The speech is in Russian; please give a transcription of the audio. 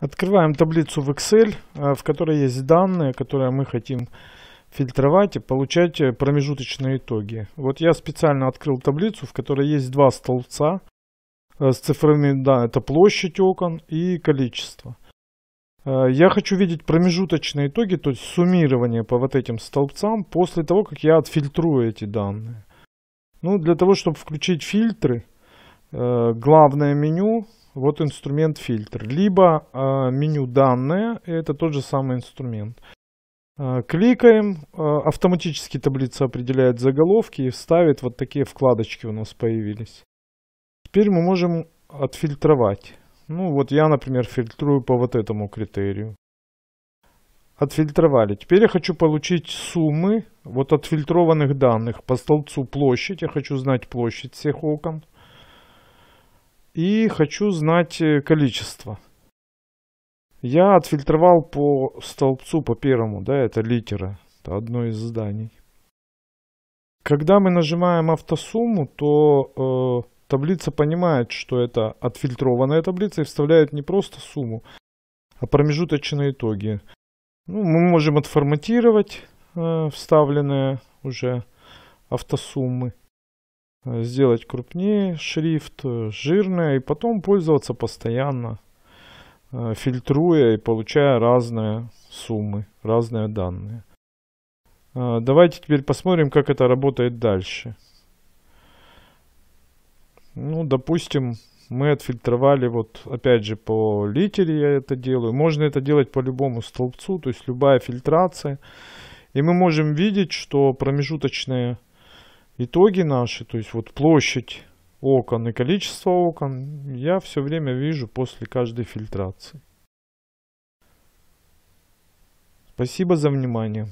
Открываем таблицу в Excel, э, в которой есть данные, которые мы хотим фильтровать и получать э, промежуточные итоги. Вот я специально открыл таблицу, в которой есть два столбца э, с цифрами. да, это площадь окон и количество. Я хочу видеть промежуточные итоги, то есть суммирование по вот этим столбцам после того, как я отфильтрую эти данные. Ну, для того, чтобы включить фильтры, главное меню, вот инструмент фильтр, либо э, меню данные, это тот же самый инструмент. Э, кликаем, э, автоматически таблица определяет заголовки и ставит вот такие вкладочки у нас появились. Теперь мы можем отфильтровать. Ну вот я, например, фильтрую по вот этому критерию. Отфильтровали. Теперь я хочу получить суммы вот отфильтрованных данных по столбцу площадь. Я хочу знать площадь всех окон. И хочу знать э, количество. Я отфильтровал по столбцу, по первому, да, это литера, это одно из заданий. Когда мы нажимаем автосумму, то э, таблица понимает, что это отфильтрованная таблица и вставляет не просто сумму, а промежуточные итоги. Ну, мы можем отформатировать э, вставленные уже автосуммы Э, сделать крупнее шрифт, э, жирное, и потом пользоваться постоянно, э, фильтруя и получая разные суммы, разные данные. Давайте теперь посмотрим, как это работает дальше. Ну, допустим, мы отфильтровали, вот опять же по литере я это делаю. Можно это делать по любому столбцу, то есть любая фильтрация. И мы можем видеть, что промежуточные итоги наши, то есть вот площадь окон и количество окон, я все время вижу после каждой фильтрации. Спасибо за внимание.